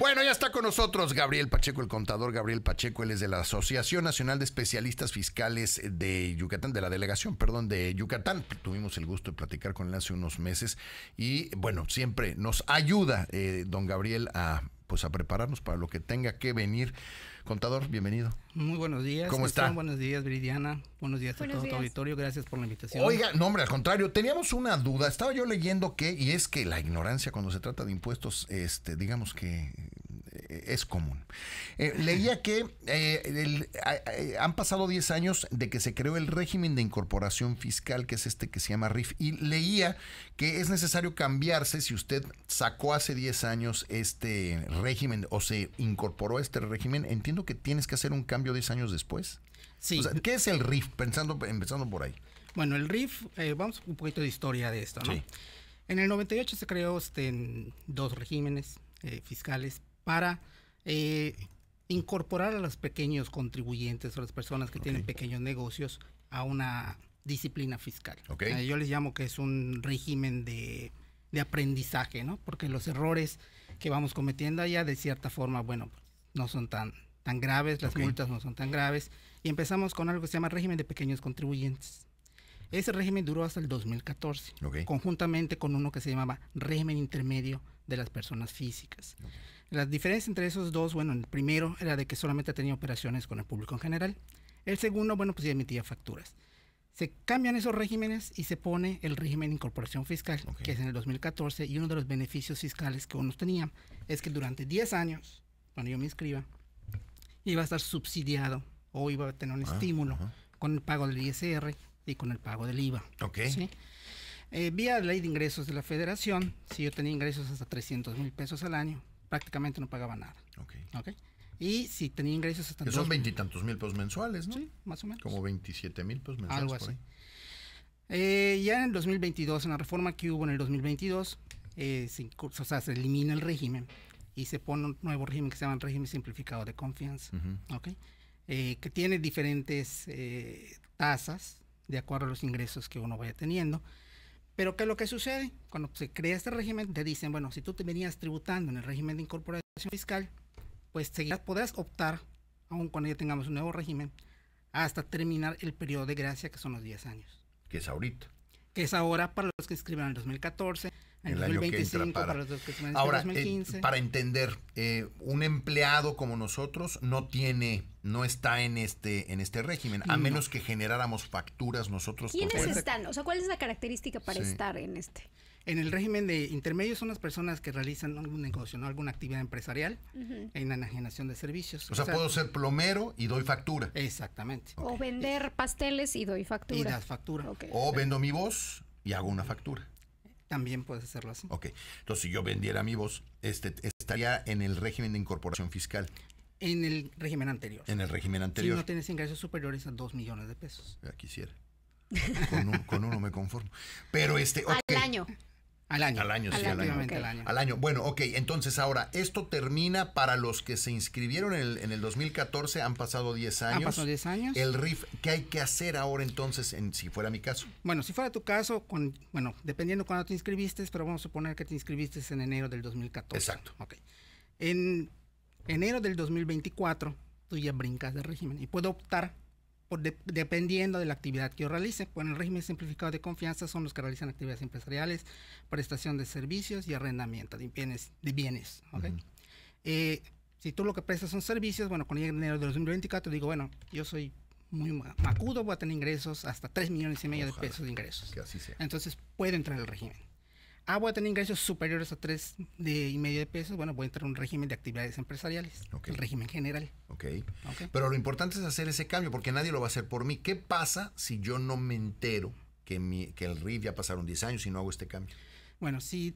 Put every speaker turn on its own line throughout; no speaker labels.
Bueno, ya está con nosotros Gabriel Pacheco, el contador Gabriel Pacheco. Él es de la Asociación Nacional de Especialistas Fiscales de Yucatán, de la delegación, perdón, de Yucatán. Tuvimos el gusto de platicar con él hace unos meses y bueno, siempre nos ayuda eh, don Gabriel a pues a prepararnos para lo que tenga que venir. Contador, bienvenido.
Muy buenos días. ¿Cómo están Buenos días, Bridiana. Buenos días a todo auditorio. Gracias por la invitación. Oiga, no, hombre,
al contrario, teníamos una duda. Estaba yo leyendo que, y es que la ignorancia cuando se trata de impuestos, este, digamos que es común. Eh, leía que eh, eh, han pasado 10 años de que se creó el régimen de incorporación fiscal, que es este que se llama RIF, y leía que es necesario cambiarse si usted sacó hace 10 años este régimen o se incorporó a este régimen, entiendo que tienes que hacer un cambio 10 años después. Sí. ¿Qué es el RIF? Pensando, empezando por ahí.
Bueno, el RIF, eh, vamos un poquito de historia de esto, ¿no? En el 98 se creó este, dos regímenes fiscales para eh, incorporar a los pequeños contribuyentes o las personas que tienen pequeños negocios a una disciplina fiscal. Eh, yo les llamo que es un régimen de, aprendizaje, ¿no? Porque los errores que vamos cometiendo allá de cierta forma, bueno, no son tan, tan graves, las multas no son tan graves. Y empezamos con algo que se llama régimen de pequeños contribuyentes. Ese régimen duró hasta el 2014, conjuntamente con uno que se llamaba régimen intermedio de las personas físicas. la Las diferencias entre esos dos, bueno, el primero era de que solamente tenía operaciones con el público en general. El segundo, bueno, pues ya emitía facturas. Se cambian esos regímenes y se pone el régimen de incorporación fiscal, que es en el 2014, y uno de los beneficios fiscales que uno tenía es que durante 10 años, cuando yo me inscriba, iba a estar subsidiado o iba a tener un ah, estímulo con el pago del ISR y con el pago del IVA. Ok. ¿sí? Eh, vía ley de ingresos de la federación, si yo tenía ingresos hasta 300 mil pesos al año, prácticamente no pagaba nada. Y si tenía ingresos hasta... Que son veintitantos
mil pesos mensuales, ¿no? Sí, más o menos. Como 27 mil pesos mensuales. Algo así.
Eh, ya en el 2022, en la reforma que hubo en el 2022, eh, se, o sea, se elimina el régimen y se pone un nuevo régimen que se llama régimen simplificado de confianza, eh, que tiene diferentes tasas de acuerdo a los ingresos que uno vaya teniendo. Pero ¿qué es lo que sucede? Cuando se crea este régimen, te dicen, bueno, si tú te venías tributando en el régimen de incorporación fiscal, pues seguirás, podrás optar, aun cuando ya tengamos un nuevo régimen, hasta terminar el periodo de gracia, que son los 10 años. Que es ahorita. Que es ahora para los que inscriban en el 2014 en el año 25, para, los que se ahora eh,
para entender eh, un empleado como nosotros no tiene no está en este en este régimen a menos que generáramos facturas nosotros quiénes
están o sea cuál es la
característica para estar en este en el régimen de intermedios son las personas que realizan algún negocio, ¿no? alguna actividad empresarial En la en enajenación de servicios. O, sea, puedo
ser plomero y doy factura. Exactamente.
O
vender pasteles y doy factura. Y das
factura. O
vendo mi voz y hago una factura.
También puedes hacerlo así.
Ok. Entonces, si yo vendiera mi voz, este, estaría en el régimen de incorporación fiscal.
En el régimen anterior. En el régimen anterior. Si no tienes ingresos superiores a 2 millones de pesos.
Ya quisiera. Con, uno me conformo. Pero este. Okay. Al año. Al año. Al año, sí, al año. al año. Bueno, ok, entonces ahora, esto termina para los que se inscribieron en el, en el 2014, han pasado 10 años. Han pasado
10 años. El RIF,
¿qué hay que hacer ahora entonces, en, si fuera mi caso? Bueno, si fuera tu
caso, con, bueno, dependiendo cuándo te inscribiste, pero vamos a suponer que te inscribiste en enero del 2014. Exacto. Ok. En enero del 2024, tú ya brincas de régimen y puedo optar dependiendo de la actividad que yo realice. Bueno, el régimen simplificado de confianza son los que realizan actividades empresariales, prestación de servicios y arrendamiento de bienes. De bienes eh, si tú lo que prestas son servicios, bueno, con el enero de 2024 digo, bueno, yo soy muy macudo, voy a tener ingresos hasta 3 millones y medio de pesos de ingresos. Entonces puede entrar el régimen ah, voy a tener ingresos superiores a tres de y medio de pesos,
bueno, voy a entrar en un régimen de actividades empresariales, el régimen general. Okay. ok. Pero lo importante es hacer ese cambio porque nadie lo va a hacer por mí. ¿Qué pasa si yo no me entero que, el RIV ya pasaron 10 años y no hago este cambio?
Bueno, si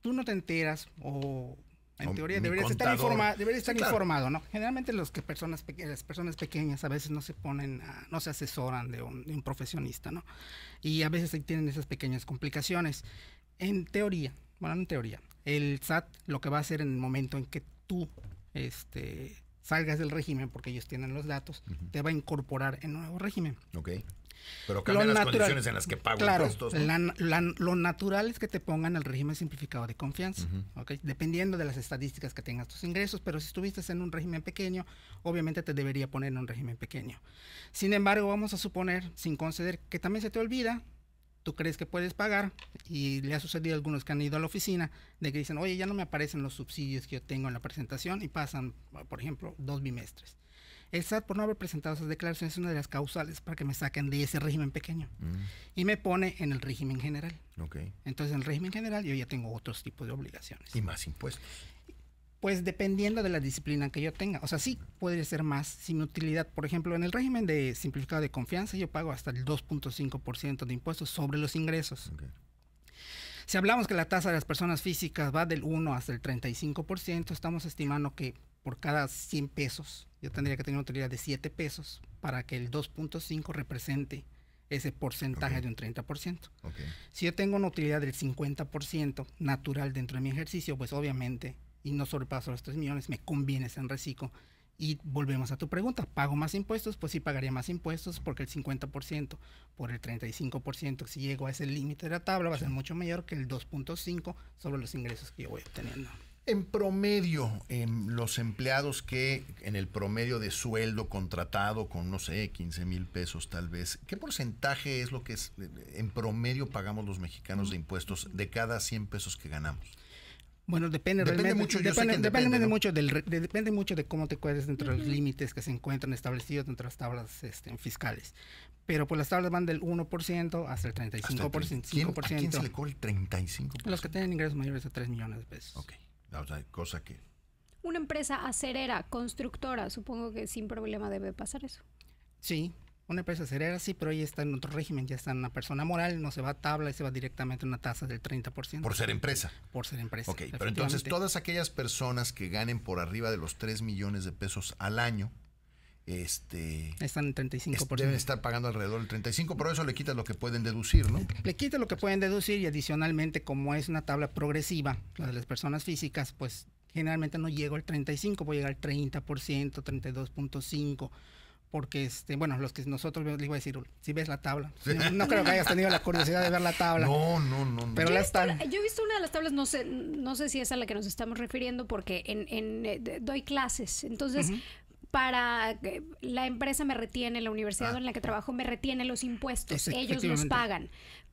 tú no te enteras o
en teoría deberías estar, informado,
¿no? Generalmente los que personas las personas pequeñas a veces no se ponen, a, no se asesoran de un, de un, profesionista, ¿no? Y a veces tienen esas pequeñas complicaciones en teoría, bueno, en teoría, el SAT lo que va a hacer en el momento en que tú este, salgas del régimen, porque ellos tienen los datos, te va a incorporar en un nuevo régimen.
Ok. Pero cambian las condiciones en las que pago claro, impuestos.
lo natural es que te pongan el régimen simplificado de confianza, dependiendo de las estadísticas que tengas tus ingresos, pero si estuviste en un régimen pequeño, obviamente te debería poner en un régimen pequeño. Sin embargo, vamos a suponer, sin conceder, que también se te olvida tú crees que puedes pagar y le ha sucedido a algunos que han ido a la oficina de que dicen, oye, ya no me aparecen los subsidios que yo tengo en la presentación y pasan, ah, por ejemplo, dos bimestres. El SAT, por no haber presentado esas declaraciones, es una de las causales para que me saquen de ese régimen pequeño mm. y me pone en el régimen general. Entonces, en el régimen general yo ya tengo otros tipos de obligaciones.
Y más impuestos.
Pues dependiendo de la disciplina que yo tenga. O sea, sí puede ser más sin utilidad. Por ejemplo, en el régimen de simplificado de confianza yo pago hasta el 2.5% de impuestos sobre los ingresos. Si hablamos que la tasa de las personas físicas va del 1 hasta el 35%, estamos estimando que por cada 100 pesos yo tendría que tener una utilidad de 7 pesos para que el 2.5 represente ese porcentaje de un 30%. Si yo tengo una utilidad del 50% natural dentro de mi ejercicio, pues obviamente y no sobrepaso los 3 millones, me conviene en reciclo. Y volvemos a tu pregunta, ¿pago más impuestos? Pues sí, pagaría más impuestos porque el 50% por el 35%, si llego a ese límite de la tabla, va a ser mucho mayor que el 2.5 sobre los ingresos que yo voy obteniendo. En
promedio, en em, los empleados que en el promedio de sueldo contratado con, no sé, 15 mil pesos tal vez, ¿qué porcentaje es lo que es, eh, en promedio pagamos los mexicanos de impuestos de cada 100 pesos que ganamos?
Bueno, depende, depende mucho, depende, mucho del, de, depende mucho de cómo te cuadres dentro de los límites que se encuentran establecidos dentro de las tablas este, fiscales. Pero pues las tablas van del 1% hasta el 35%. ¿A quién se le cobra el
35%?
Los que tienen ingresos mayores a 3 millones de pesos.
Ok, cosa que...
Una empresa acerera, constructora, supongo que sin problema debe pasar eso.
Sí, una empresa cerera sí, pero ella está en otro régimen, ya está en una persona moral, no se va a tabla y se va directamente a una tasa del 30%. Por ser empresa. Por ser empresa. Ok, pero entonces todas
aquellas personas que ganen por arriba de los 3 millones de pesos al año, este están en 35%. Deben estar pagando alrededor del 35, pero eso le quita lo que pueden deducir, ¿no? Le
quita lo que pueden deducir y adicionalmente como es una tabla progresiva, la de las personas físicas, pues generalmente no llego al 35, voy a llegar al 30%, 32.5 porque este, bueno, los que nosotros les iba a decir, si ves la tabla. No, creo que hayas tenido la curiosidad de ver la tabla. No, no, no. Pero yo, he visto,
yo he visto una de las tablas, no sé, no sé si es a la que nos estamos refiriendo, porque en, eh, doy clases. Entonces, para eh, la empresa me retiene, la universidad ah. en la que trabajo me retiene los impuestos, ellos los pagan,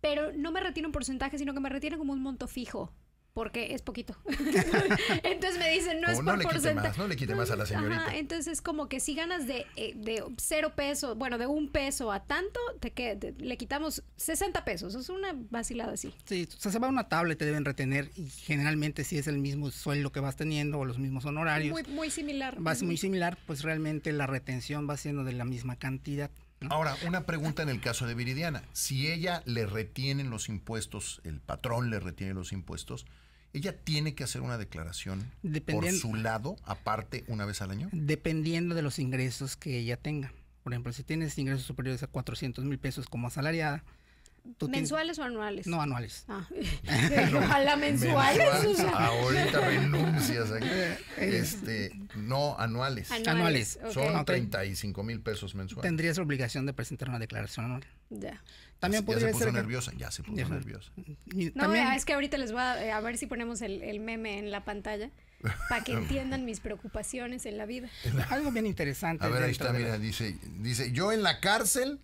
pero no me retiene un porcentaje, sino que me retiene como un monto fijo porque es poquito. entonces me dicen, no es por no le quite
no le quite más a la señorita.
entonces como que si ganas de, eh, de cero pesos, bueno, de un peso a tanto, te, que, le quitamos 60 pesos. Es una vacilada así.
Sí, o sea, se va a una tabla y te deben retener y generalmente si es el mismo sueldo que vas teniendo o los mismos honorarios. Muy,
muy similar. Vas muy
similar, pues realmente la retención va siendo de
la misma cantidad. Ahora, una pregunta en el caso de Viridiana. Si ella le retienen los impuestos, el patrón le retiene los impuestos, ¿Ella tiene que hacer una declaración por su lado, aparte, una vez al año?
Dependiendo de los ingresos que ella tenga. Por ejemplo, si tienes ingresos superiores a 400 mil pesos como asalariada, ¿Mensuales o anuales? No, anuales.
Ah. ojalá mensuales. Ahorita renuncias
¿eh? aquí. Eh. Este, no, anuales. Anuales. Son 35 mil pesos mensuales.
Tendrías la obligación de presentar una declaración anual. Ya. También se puso nerviosa, ya se puso nerviosa.
No, es
que ahorita les voy a, eh, a ver si ponemos el, meme en la pantalla para que entiendan mis preocupaciones en la vida. Algo bien interesante.
A ver, ahí está, mira, dice, dice, yo en la cárcel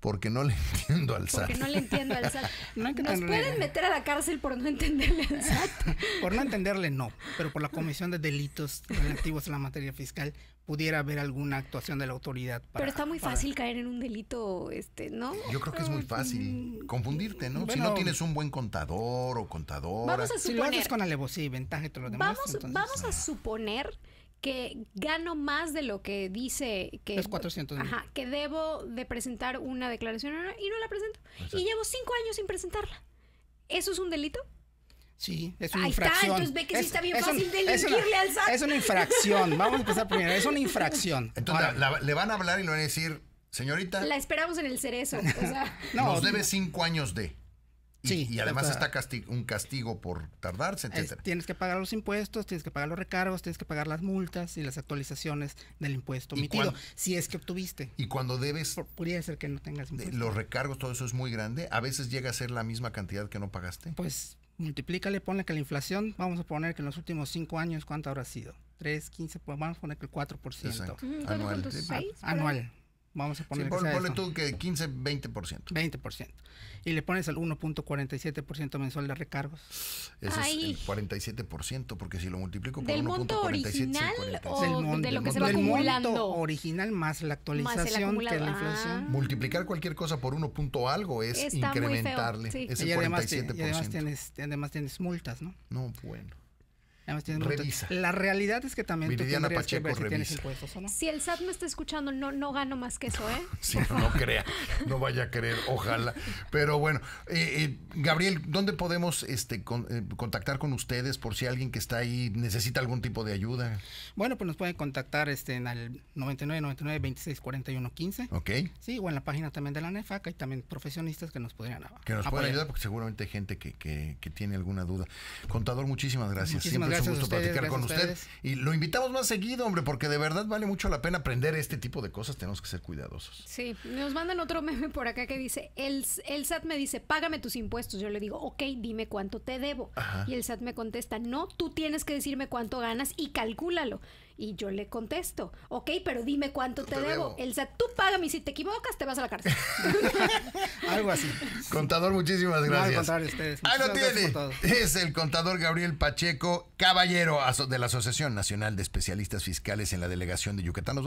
porque no le entiendo al SAT. Porque no le entiendo al SAT.
Nos pueden meter a la cárcel por no entenderle al SAT.
por no entenderle, no. Pero
por la comisión de delitos relativos a la materia fiscal, pudiera haber alguna actuación de la autoridad.
Para, pero está muy fácil
caer en un delito, este, ¿no? Yo creo que es
muy fácil mm. confundirte, ¿no? si no tienes un buen contador o contador. Vamos a suponer, alevosía y ventaja lo demás. vamos a
ah. suponer que gano más de lo que dice que... Es 400 Ajá, que debo de presentar una declaración y no la presento. Y llevo cinco años sin presentarla. ¿Eso es un delito?
Sí, es una Ahí infracción. Está, entonces ve que sí está bien fácil una, al Es una infracción. Vamos a empezar primero. Es una infracción. Entonces le van a hablar
y le van a decir, señorita. La
esperamos en el cerezo. no, nos debe
cinco años de. Y, además está un castigo por tardarse,
tienes que
pagar los
impuestos, tienes
que pagar los recargos, tienes que pagar las multas y las actualizaciones del impuesto emitido si es que obtuviste. Y cuando debes... podría ser que no tengas Los
recargos, todo eso es muy grande. A veces llega a ser la misma cantidad que no pagaste. Pues
multiplícale, ponle que la inflación, vamos a poner que en los últimos cinco años, ¿cuánto habrá sido? 3, 15, vamos a poner que el 4%. Mm, anual. Anual. Vamos a poner sí, ponle, ponle tú que 15, 20%. 20%. Y le pones al 1.47% mensual de recargos.
Ese es el 47%, porque si lo multiplico por ¿Del 1. monto 47, original o monto, de lo que se va acumulando? monto original más la actualización que la inflación. Ah. Multiplicar cualquier cosa por 1 algo es incrementarle ese y 47%. Y además
tienes, además tienes multas, ¿no?
No, bueno.
Revisa. La realidad es que también Viridiana Pacheco, que ver si tienes impuestos
no. Si el SAT me está escuchando, no, no gano más que eso, ¿eh?
sí, no, crea, no vaya a creer, ojalá. Pero bueno, eh, eh, Gabriel, ¿dónde podemos este, eh, contactar con ustedes por si alguien que está ahí necesita algún tipo de ayuda?
Bueno, pues nos pueden contactar este, en el 99 99 15. Ok. Sí, o en la página también de la NEFAC, hay también profesionistas que nos podrían Que nos pueden ayudar
porque seguramente hay gente que, tiene alguna duda. Contador, muchísimas gracias es gusto platicar con usted. Y lo invitamos más seguido, hombre, porque de verdad vale mucho la pena aprender este tipo de cosas. Tenemos que ser cuidadosos.
Sí, nos mandan otro meme por acá que dice, el, SAT me dice, págame tus impuestos. Yo le digo, ok, dime cuánto te debo. Y el SAT me contesta, no, tú tienes que decirme cuánto ganas y calcúlalo. Y yo le contesto, ok, pero dime cuánto te, debo. Él dice, tú paga y si te equivocas te vas a la cárcel.
Algo así. Contador, muchísimas gracias. No, Ahí lo tiene. Es el contador Gabriel Pacheco, caballero de la Asociación Nacional de Especialistas Fiscales en la Delegación de Yucatán.